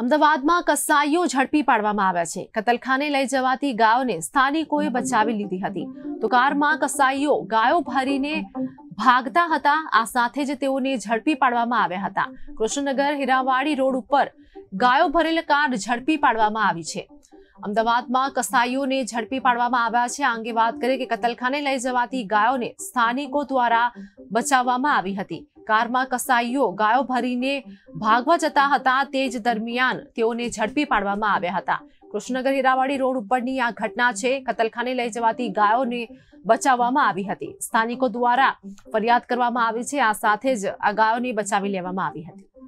અમદાવાદમાં કસાઈઓ ઝડપી પાડવામાં આવ્યા છે કતલખાને લઈ જવાતી ગાયોને સ્થાનિકોએ બચાવી લીધી હતી તો કારમાં કસાઈઓ ગાયો ભરીને ભાગતા હતા આ સાથે જ તેઓને ઝડપી પાડવામાં આવ્યા હતા કૃષ્ણનગર હીરાવાડી રોડ ઉપર ગાયો ભરેલ કાર ઝડપી પાડવામાં આવી છે અમદાવાદમાં કસાઈઓને ઝડપી પાડવામાં આવ્યા છે આ અંગે વાત કરીએ કે કતલખાને લઈ જવાતી ગાયોને સ્થાનિકો દ્વારા બચાવવામાં આવી હતી કારમાં કસાઈઓ ગાયો ભરીને ભાગવા જતા હતા તે જ દરમિયાન તેઓને ઝડપી પાડવામાં આવ્યા હતા કૃષ્ણનગર હીરાવાડી રોડ ઉપરની આ ઘટના છે કતલખાને લઈ જવાતી ગાયોને બચાવવામાં આવી હતી સ્થાનિકો દ્વારા ફરિયાદ કરવામાં આવી છે આ સાથે જ આ ગાયોને બચાવી લેવામાં આવી હતી